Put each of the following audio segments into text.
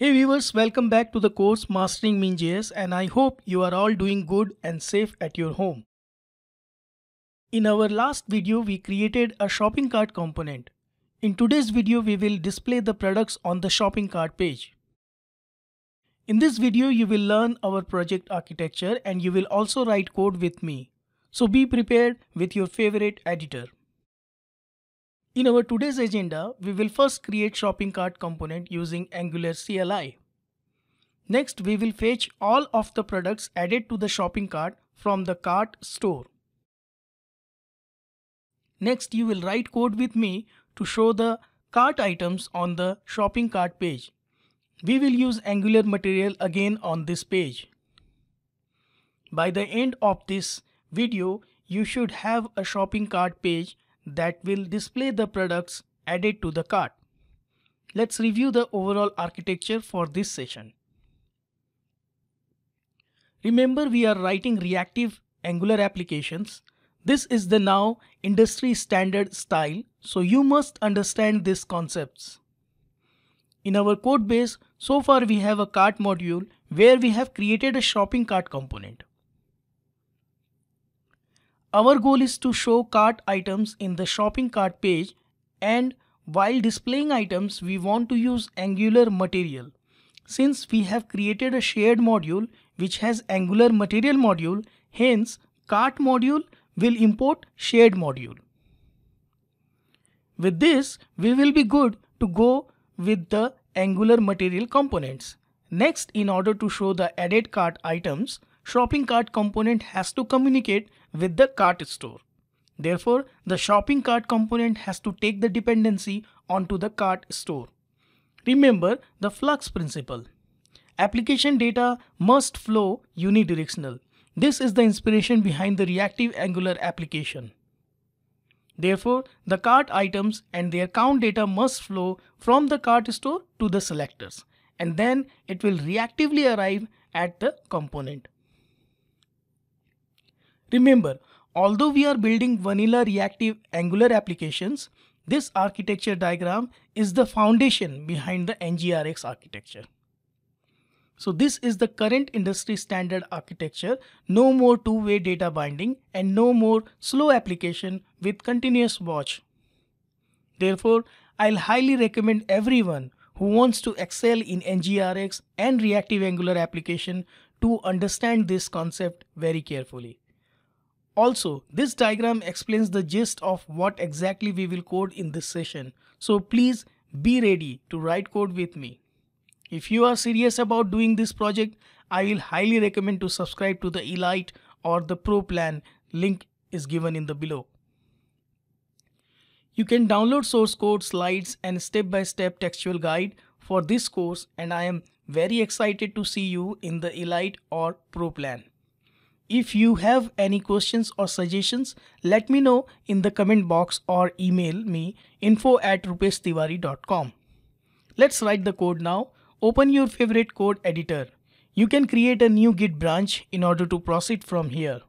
Hey viewers, welcome back to the course Mastering MinJS and I hope you are all doing good and safe at your home. In our last video, we created a shopping cart component. In today's video, we will display the products on the shopping cart page. In this video, you will learn our project architecture and you will also write code with me. So be prepared with your favorite editor. In our today's agenda, we will first create shopping cart component using Angular CLI. Next, we will fetch all of the products added to the shopping cart from the cart store. Next, you will write code with me to show the cart items on the shopping cart page. We will use Angular material again on this page. By the end of this video, you should have a shopping cart page that will display the products added to the cart. Let's review the overall architecture for this session. Remember we are writing reactive Angular applications. This is the now industry standard style, so you must understand these concepts. In our code base, so far we have a cart module where we have created a shopping cart component. Our goal is to show cart items in the shopping cart page and while displaying items we want to use angular material. Since we have created a shared module which has angular material module hence cart module will import shared module. With this we will be good to go with the angular material components. Next in order to show the added cart items shopping cart component has to communicate with the cart store. Therefore, the shopping cart component has to take the dependency onto the cart store. Remember the flux principle. Application data must flow unidirectional. This is the inspiration behind the reactive angular application. Therefore, the cart items and their count data must flow from the cart store to the selectors and then it will reactively arrive at the component. Remember, although we are building vanilla reactive Angular applications, this architecture diagram is the foundation behind the NGRX architecture. So this is the current industry standard architecture, no more two-way data binding and no more slow application with continuous watch. Therefore, I'll highly recommend everyone who wants to excel in NGRX and reactive Angular application to understand this concept very carefully. Also, this diagram explains the gist of what exactly we will code in this session. So please be ready to write code with me. If you are serious about doing this project, I will highly recommend to subscribe to the Elite or the Pro plan. Link is given in the below. You can download source code, slides and step-by-step -step textual guide for this course and I am very excited to see you in the Elite or Pro plan. If you have any questions or suggestions, let me know in the comment box or email me info at rupestiwari.com. Let's write the code now. Open your favorite code editor. You can create a new git branch in order to proceed from here.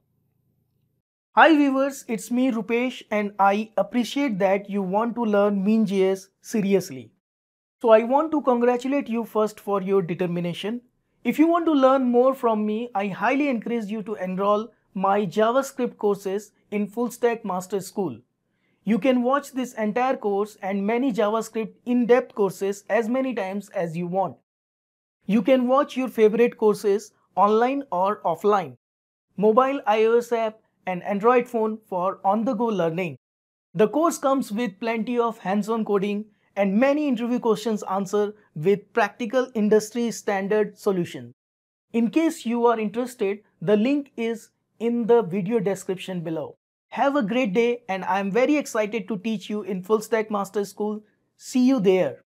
Hi viewers, it's me Rupesh and I appreciate that you want to learn Mean.js seriously. So I want to congratulate you first for your determination if you want to learn more from me, I highly encourage you to enroll my JavaScript courses in Full Stack Master School. You can watch this entire course and many JavaScript in-depth courses as many times as you want. You can watch your favorite courses online or offline, mobile iOS app and Android phone for on-the-go learning. The course comes with plenty of hands-on coding and many interview questions answer with practical industry standard solutions. In case you are interested, the link is in the video description below. Have a great day and I am very excited to teach you in Full Stack Master School. See you there.